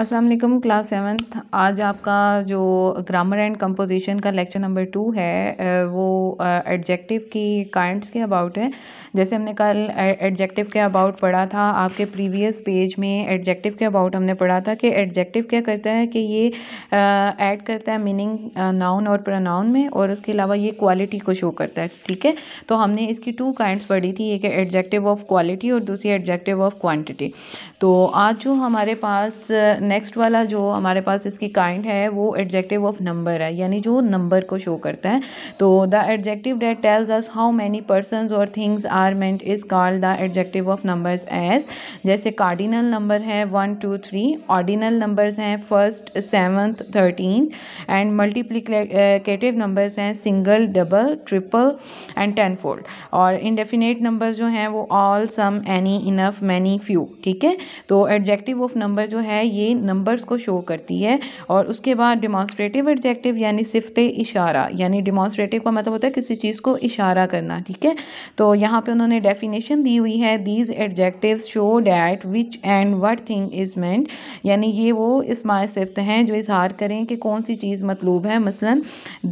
असलकम class seventh आज आपका जो ग्रामर एंड कंपोजिशन का लेक्चर नंबर टू है वो एडजेक्टिव की काइंड्स के अबाउट है जैसे हमने कल एडजेक्टिव के अबाउट पढ़ा था आपके प्रीवियस पेज में एडजेक्टिव के अबाउट हमने पढ़ा था कि एडजेक्टिव क्या करता है कि ये ऐड करता है मीनिंग नाउन और प्रनाउन में और उसके अलावा ये क्वालिटी को शो करता है ठीक है तो हमने इसकी टू काइंड्स पढ़ी थी एक एडजेक्टिव ऑफ क्वालिटी और दूसरी एडजेक्टिव ऑफ क्वान्टिटी तो आज जो हमारे पास नेक्स्ट वाला जो हमारे पास इसकी काइंड है वो एडजेक्टिव ऑफ नंबर है यानी जो नंबर को शो करता है तो the adjective that tells us how many person और things are meant is called the adjective of numbers as जैसे कार्डिनल नंबर है one two three ordinal numbers हैं first seventh thirteen and multiplicative numbers हैं single double triple and ten fold और indefinite numbers जो हैं वो all some any enough many few ठीक है तो एडजेक्टिव ऑफ नंबर जो है ये तीन नंबर्स को शो करती है और उसके बाद डिमॉन्स्ट्रेटिव एडजेक्टिव यानी सिफत इशारा यानी डिमॉन्स्ट्रेटिव का मतलब होता है किसी चीज़ को इशारा करना ठीक है तो यहाँ पे उन्होंने डेफिनेशन दी हुई है these adjectives show that which and what thing is meant यानी ये वो इसमाय सिफ्त हैं जो इजहार करें कि कौन सी चीज़ मतलूब है मसलन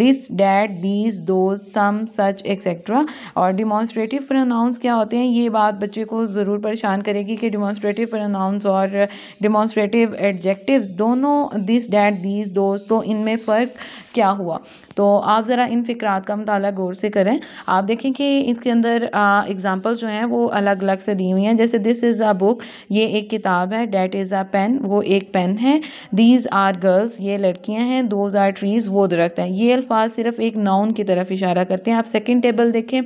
this that these those some such etcetera और डिमॉन्स्ट्रेटिव प्रोनाउंस क्या होते हैं ये बात बच्चे को ज़रूर परेशान करेगी कि डिमॉन्स्ट्रेटिव प्रोनाउंस और डिमॉन्स्ट्रेटिव एडजेक्टिव दोनों दिस डैट दीज दोस्त तो इनमें फ़र्क क्या हुआ तो आप ज़रा इन फ़िक्रात का मतलब गौर से करें आप देखें कि इसके अंदर एग्जाम्पल जो हैं वो अलग अलग से दी हुई हैं जैसे दिस इज़ अ बुक ये एक किताब है डैट इज़ अ पेन वो एक पेन है दीज आर गर्ल्स ये लड़कियाँ हैं दोज आर ट्रीज़ वो दरख्त हैं ये अल्फाज सिर्फ एक नाउन की तरफ इशारा करते हैं आप सेकेंड टेबल देखें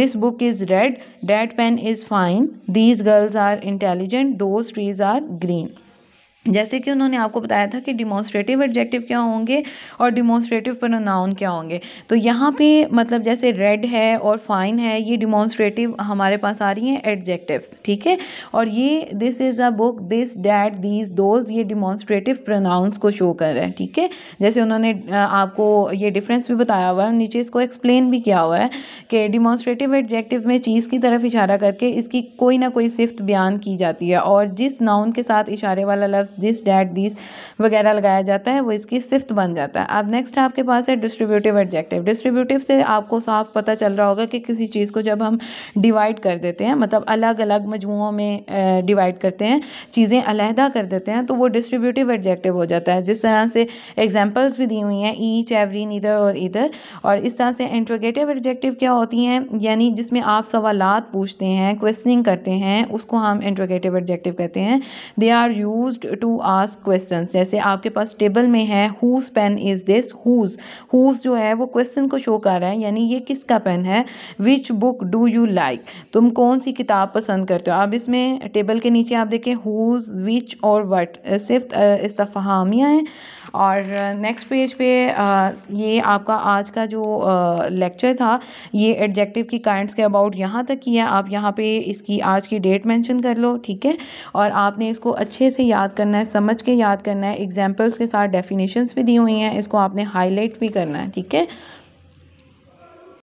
this book is red that pen is fine these girls are intelligent those trees are green जैसे कि उन्होंने आपको बताया था कि डिमॉन्स्ट्रेटिव एडजेक्टिव क्या होंगे और डिमॉन्स्ट्रेटिव प्रोनाउन क्या होंगे तो यहाँ पे मतलब जैसे रेड है और फाइन है ये डिमॉन्स्ट्रेटिव हमारे पास आ रही हैं एडजेक्टिव्स ठीक है और ये this is a book this that these those ये डिमॉन्स्ट्रेटिव प्रोनाउंस को शो कर रहे हैं ठीक है जैसे उन्होंने आपको ये डिफरेंस भी बताया हुआ है नीचे इसको एक्सप्लेन भी किया हुआ है कि डिमॉन्स्ट्रेटिव एडजेक्टिव में चीज़ की तरफ इशारा करके इसकी कोई ना कोई सिफ्त बयान की जाती है और जिस नाउन के साथ इशारे वाला लफ्ज़ दिस डैट दिस वगैरह लगाया जाता है वो इसकी सिफ्त बन जाता है अब नेक्स्ट आपके पास है डिस्ट्रीब्यूटिव एडजेक्टिव डिस्ट्रीब्यूटिव से आपको साफ पता चल रहा होगा कि किसी चीज़ को जब हम डिवाइड कर देते हैं मतलब अलग अलग मजमुओं में डिवाइड करते हैं चीज़ें अलहदा कर देते हैं तो वो डिस्ट्रीब्यूटिव एडजेक्टिव हो जाता है जिस तरह से एग्जाम्पल्स भी दी हुई हैं ईच एवरी नीदर और इधर और इस तरह से इंट्रोगेटिव एडजेक्टिव क्या होती हैं यानी जिसमें आप सवालत पूछते हैं क्वेश्चनिंग करते हैं उसको हम इंट्रोगेटिव एडजेक्टिव कहते हैं they are use to ask question जैसे आपके पास टेबल में है whose pen is this whose whose जो है वो क्वेश्चन को शो कर रहा है यानी ये किसका पेन है which book do you like तुम कौन सी किताब पसंद करते हो अब इसमें टेबल के नीचे आप देखें हुज विच और वट सिर्फ इस्तफ़ामियाँ हाँ हैं और नेक्स्ट पेज पे ये आपका आज का जो लेक्चर था ये एडजेक्टिव की काइंड्स के अबाउट यहाँ तक किया आप यहाँ पे इसकी आज की डेट मेंशन कर लो ठीक है और आपने इसको अच्छे से याद करना है समझ के याद करना है एग्जाम्पल्स के साथ डेफिनेशंस भी दी हुई हैं इसको आपने हाईलाइट भी करना है ठीक है